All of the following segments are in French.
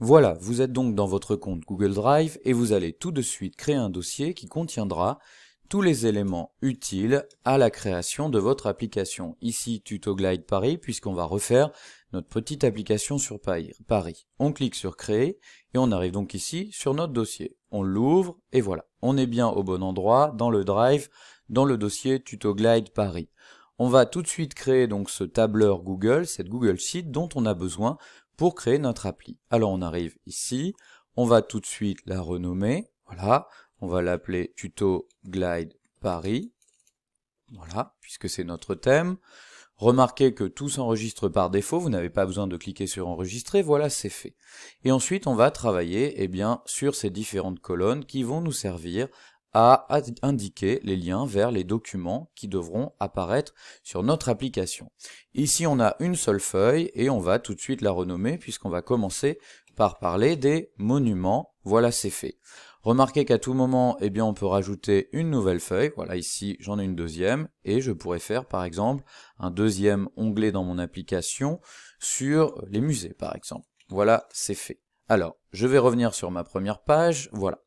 Voilà, vous êtes donc dans votre compte Google Drive et vous allez tout de suite créer un dossier qui contiendra tous les éléments utiles à la création de votre application. Ici, TutoGlide Paris, puisqu'on va refaire notre petite application sur Paris. On clique sur Créer et on arrive donc ici sur notre dossier. On l'ouvre et voilà, on est bien au bon endroit, dans le Drive, dans le dossier TutoGlide Paris. On va tout de suite créer donc ce tableur Google, cette Google Sheet dont on a besoin pour créer notre appli. Alors on arrive ici, on va tout de suite la renommer, voilà, on va l'appeler Tuto Glide Paris, voilà, puisque c'est notre thème. Remarquez que tout s'enregistre par défaut, vous n'avez pas besoin de cliquer sur enregistrer, voilà c'est fait. Et ensuite on va travailler eh bien, sur ces différentes colonnes qui vont nous servir à indiquer les liens vers les documents qui devront apparaître sur notre application. Ici, on a une seule feuille et on va tout de suite la renommer puisqu'on va commencer par parler des monuments. Voilà, c'est fait. Remarquez qu'à tout moment, eh bien, on peut rajouter une nouvelle feuille. Voilà, ici, j'en ai une deuxième. Et je pourrais faire, par exemple, un deuxième onglet dans mon application sur les musées, par exemple. Voilà, c'est fait. Alors, je vais revenir sur ma première page. Voilà,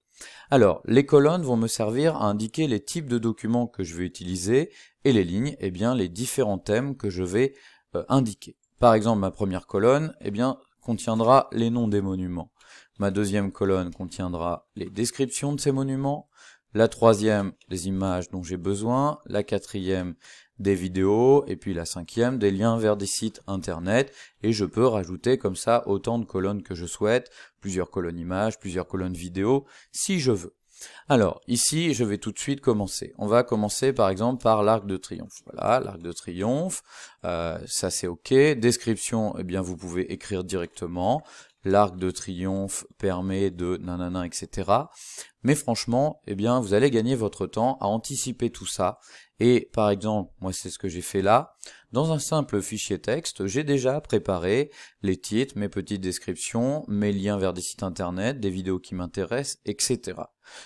alors, les colonnes vont me servir à indiquer les types de documents que je vais utiliser et les lignes, eh bien, les différents thèmes que je vais euh, indiquer. Par exemple, ma première colonne eh bien, contiendra les noms des monuments. Ma deuxième colonne contiendra les descriptions de ces monuments. La troisième, les images dont j'ai besoin. La quatrième, des vidéos, et puis la cinquième, des liens vers des sites internet, et je peux rajouter comme ça autant de colonnes que je souhaite, plusieurs colonnes images, plusieurs colonnes vidéo, si je veux. Alors, ici, je vais tout de suite commencer. On va commencer par exemple par l'arc de triomphe. Voilà, l'arc de triomphe, euh, ça c'est OK. Description, eh bien vous pouvez écrire directement l'arc de triomphe permet de nanana, etc. Mais franchement, eh bien, vous allez gagner votre temps à anticiper tout ça. Et par exemple, moi c'est ce que j'ai fait là, dans un simple fichier texte, j'ai déjà préparé les titres, mes petites descriptions, mes liens vers des sites internet, des vidéos qui m'intéressent, etc.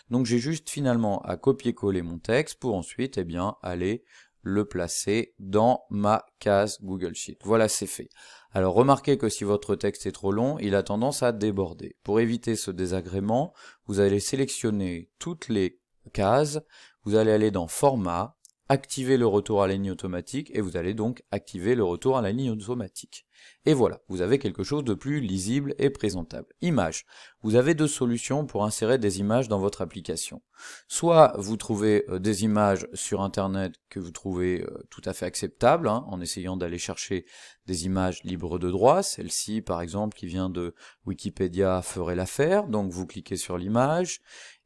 Donc j'ai juste finalement à copier-coller mon texte pour ensuite eh bien, aller le placer dans ma case Google Sheet. Voilà, c'est fait. Alors remarquez que si votre texte est trop long, il a tendance à déborder. Pour éviter ce désagrément, vous allez sélectionner toutes les cases, vous allez aller dans Format, activer le retour à la ligne automatique et vous allez donc activer le retour à la ligne automatique. Et voilà, vous avez quelque chose de plus lisible et présentable. Images. Vous avez deux solutions pour insérer des images dans votre application. Soit vous trouvez euh, des images sur Internet que vous trouvez euh, tout à fait acceptables, hein, en essayant d'aller chercher des images libres de droit. Celle-ci, par exemple, qui vient de Wikipédia ferait l'affaire. Donc vous cliquez sur l'image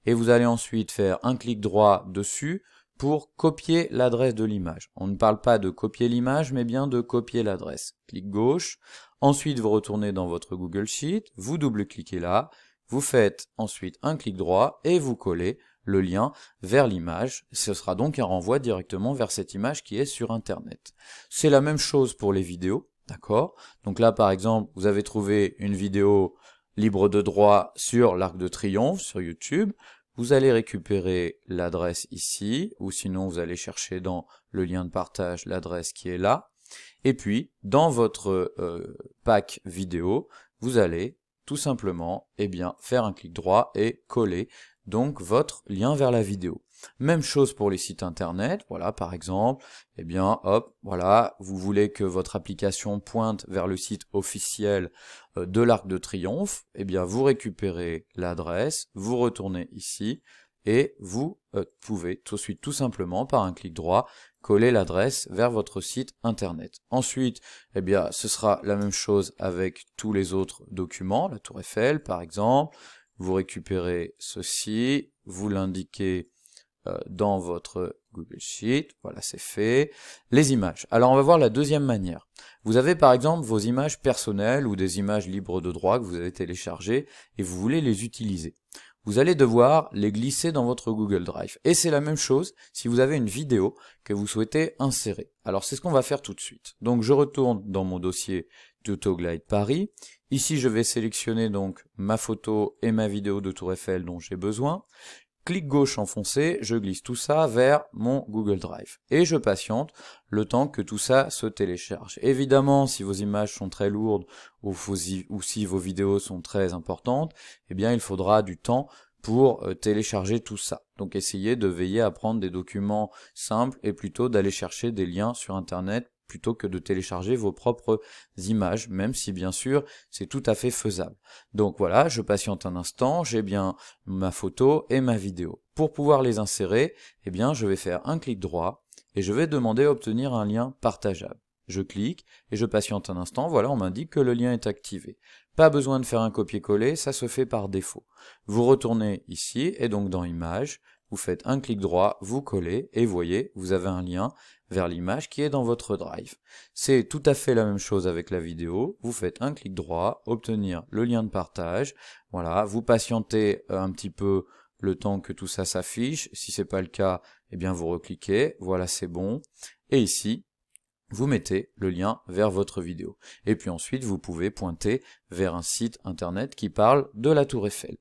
et vous allez ensuite faire un clic droit dessus pour copier l'adresse de l'image. On ne parle pas de copier l'image, mais bien de copier l'adresse. Clic gauche. Ensuite, vous retournez dans votre Google Sheet, vous double-cliquez là, vous faites ensuite un clic droit et vous collez le lien vers l'image. Ce sera donc un renvoi directement vers cette image qui est sur Internet. C'est la même chose pour les vidéos, d'accord Donc là, par exemple, vous avez trouvé une vidéo libre de droit sur l'Arc de Triomphe, sur YouTube. Vous allez récupérer l'adresse ici, ou sinon vous allez chercher dans le lien de partage l'adresse qui est là. Et puis, dans votre euh, pack vidéo, vous allez tout simplement eh bien, faire un clic droit et coller donc votre lien vers la vidéo. Même chose pour les sites internet, voilà par exemple, eh bien hop, voilà, vous voulez que votre application pointe vers le site officiel euh, de l'Arc de Triomphe, eh bien vous récupérez l'adresse, vous retournez ici, et vous euh, pouvez tout de suite tout simplement par un clic droit coller l'adresse vers votre site internet. Ensuite, eh bien, ce sera la même chose avec tous les autres documents, la tour Eiffel par exemple, vous récupérez ceci, vous l'indiquez euh, dans votre Google Sheet. Voilà, c'est fait. Les images. Alors, on va voir la deuxième manière. Vous avez par exemple vos images personnelles ou des images libres de droit que vous avez téléchargées et vous voulez les utiliser. Vous allez devoir les glisser dans votre Google Drive. Et c'est la même chose si vous avez une vidéo que vous souhaitez insérer. Alors c'est ce qu'on va faire tout de suite. Donc je retourne dans mon dossier Glide Paris. Ici je vais sélectionner donc ma photo et ma vidéo de Tour Eiffel dont j'ai besoin clic gauche enfoncé, je glisse tout ça vers mon Google Drive. Et je patiente le temps que tout ça se télécharge. Évidemment, si vos images sont très lourdes ou, si vos vidéos sont très importantes, eh bien il faudra du temps pour euh, télécharger tout ça. Donc essayez de veiller à prendre des documents simples et plutôt d'aller chercher des liens sur Internet plutôt que de télécharger vos propres images, même si bien sûr c'est tout à fait faisable. Donc voilà, je patiente un instant, j'ai bien ma photo et ma vidéo. Pour pouvoir les insérer, eh bien je vais faire un clic droit et je vais demander à obtenir un lien partageable. Je clique et je patiente un instant, voilà on m'indique que le lien est activé. Pas besoin de faire un copier-coller, ça se fait par défaut. Vous retournez ici et donc dans Images, vous faites un clic droit, vous collez et voyez, vous avez un lien vers l'image qui est dans votre drive. C'est tout à fait la même chose avec la vidéo. Vous faites un clic droit, obtenir le lien de partage. Voilà, vous patientez un petit peu le temps que tout ça s'affiche. Si c'est pas le cas, eh bien vous recliquez. Voilà, c'est bon. Et ici, vous mettez le lien vers votre vidéo. Et puis ensuite, vous pouvez pointer vers un site internet qui parle de la Tour Eiffel.